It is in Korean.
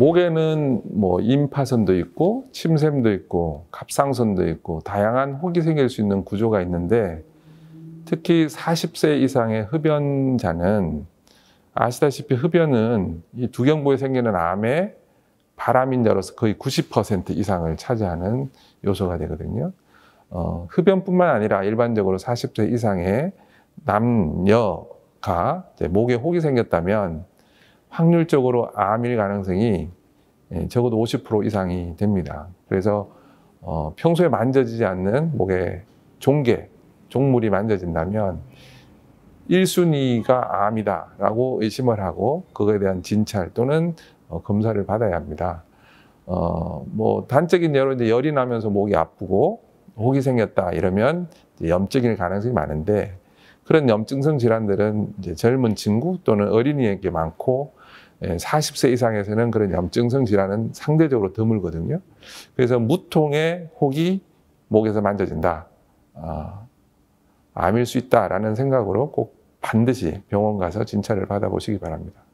목에는 뭐 임파선도 있고 침샘도 있고 갑상선도 있고 다양한 혹이 생길 수 있는 구조가 있는데 특히 40세 이상의 흡연자는 아시다시피 흡연은 이 두경부에 생기는 암의 발암인자로서 거의 90% 이상을 차지하는 요소가 되거든요. 어, 흡연뿐만 아니라 일반적으로 40세 이상의 남녀가 이제 목에 혹이 생겼다면 확률적으로 암일 가능성이 예, 적어도 50% 이상이 됩니다. 그래서 어, 평소에 만져지지 않는 목의 종개, 종물이 만져진다면 1순위가 암이다라고 의심을 하고 그거에 대한 진찰 또는 어, 검사를 받아야 합니다. 어, 뭐 단적인 예로 이제 열이 나면서 목이 아프고 혹이 생겼다 이러면 염증일 가능성이 많은데 그런 염증성 질환들은 이제 젊은 친구 또는 어린이에게 많고 4 예, 0세 이상에서는 그런 염증성 질환은 상대적으로 드물거든요. 그래서 무통의 혹이 목에서 만져진다. 아, 암일 수 있다라는 생각으로 꼭 반드시 병원 가서 진찰을 받아보시기 바랍니다.